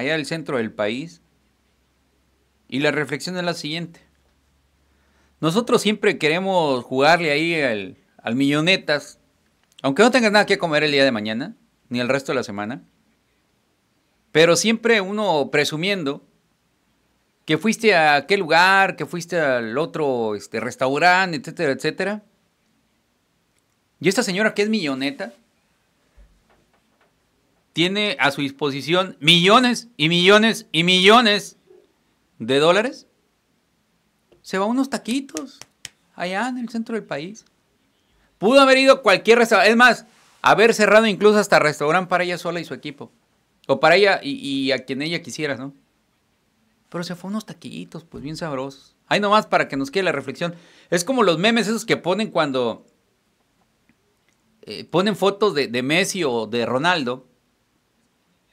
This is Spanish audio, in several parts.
allá del centro del país. Y la reflexión es la siguiente. Nosotros siempre queremos jugarle ahí al, millonetas, aunque no tengas nada que comer el día de mañana, ni el resto de la semana. Pero siempre uno presumiendo que fuiste a aquel lugar, que fuiste al otro este, restaurante, etcétera, etcétera. Y esta señora que es milloneta, tiene a su disposición millones y millones y millones de dólares, se va unos taquitos allá en el centro del país. Pudo haber ido a cualquier restaurante, es más, haber cerrado incluso hasta restaurante para ella sola y su equipo, o para ella y, a quien ella quisiera, ¿no? Pero se fue a unos taquitos, pues bien sabrosos. Ahí nomás para que nos quede la reflexión. Es como los memes esos que ponen cuando eh, ponen fotos de Messi o de Ronaldo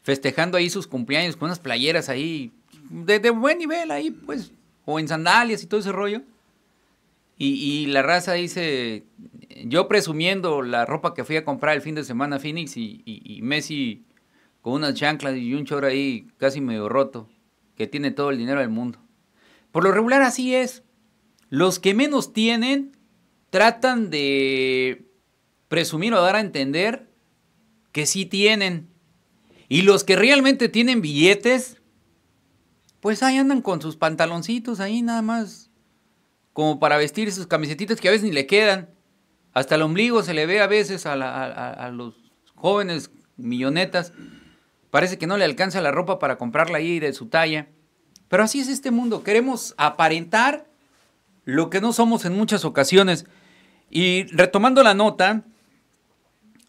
festejando ahí sus cumpleaños con unas playeras ahí, de, buen nivel ahí, pues, o en sandalias y todo ese rollo. Y, la raza dice, yo presumiendo la ropa que fui a comprar el fin de semana a Phoenix y, Messi con unas chanclas y un chorro ahí casi medio roto, que tiene todo el dinero del mundo. Por lo regular así es. Los que menos tienen tratan de presumir o dar a entender que sí tienen. Y los que realmente tienen billetes, pues ahí andan con sus pantaloncitos, ahí nada más, como para vestir sus camisetitas que a veces ni le quedan. Hasta el ombligo se le ve a veces a, los jóvenes millonetas. Parece que no le alcanza la ropa para comprarla ahí de su talla. Pero así es este mundo. Queremos aparentar lo que no somos en muchas ocasiones. Y retomando la nota,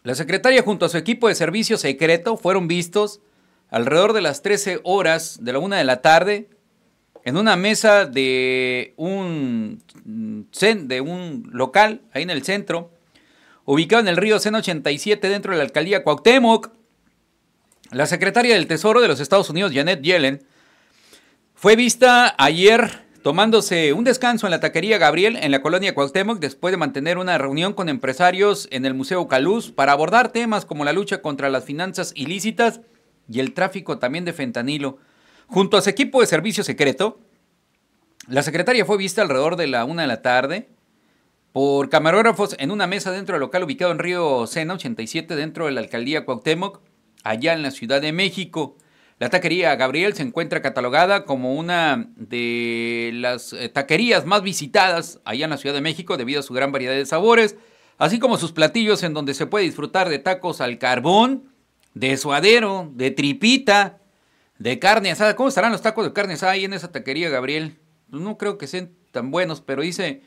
la secretaria junto a su equipo de servicio secreto fueron vistos alrededor de las 13 horas de la una de la tarde en una mesa de un, de un local ahí en el centro, ubicado en el río Sen 87 dentro de la alcaldía Cuauhtémoc. La secretaria del Tesoro de los Estados Unidos, Janet Yellen, fue vista ayer tomándose un descanso en la taquería Gabriel en la colonia Cuauhtémoc después de mantener una reunión con empresarios en el Museo Caluz para abordar temas como la lucha contra las finanzas ilícitas y el tráfico también de fentanilo. Junto a su equipo de servicio secreto, la secretaria fue vista alrededor de la una de la tarde por camarógrafos en una mesa dentro del local ubicado en Río Sena 87 dentro de la alcaldía Cuauhtémoc, allá en la Ciudad de México. La taquería Gabriel se encuentra catalogada como una de las eh, taquerías más visitadas allá en la Ciudad de México debido a su gran variedad de sabores, así como sus platillos en donde se puede disfrutar de tacos al carbón, de suadero, de tripita, de carne asada. ¿Cómo estarán los tacos de carne asada ahí en esa taquería, Gabriel? No creo que sean tan buenos, pero dice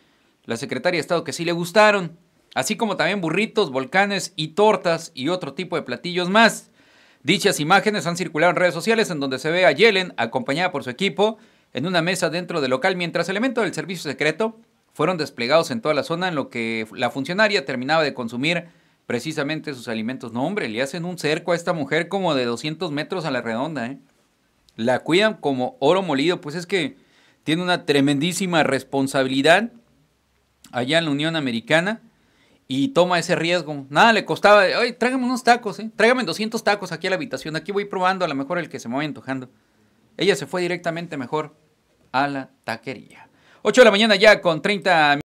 la secretaria de Estado que sí le gustaron, así como también burritos, volcanes y tortas y otro tipo de platillos más. Dichas imágenes han circulado en redes sociales en donde se ve a Yellen acompañada por su equipo en una mesa dentro del local mientras elementos del servicio secreto fueron desplegados en toda la zona en lo que la funcionaria terminaba de consumir precisamente sus alimentos. No, hombre, le hacen un cerco a esta mujer como de 200 metros a la redonda. ¿eh? La cuidan como oro molido, pues es que tiene una tremendísima responsabilidad allá en la Unión Americana y toma ese riesgo. Nada le costaba, oye, tráigame unos tacos, ¿eh? tráigame 200 tacos aquí a la habitación, aquí voy probando a lo mejor el que se me va antojando. Ella se fue directamente mejor a la taquería. 8 de la mañana ya con 30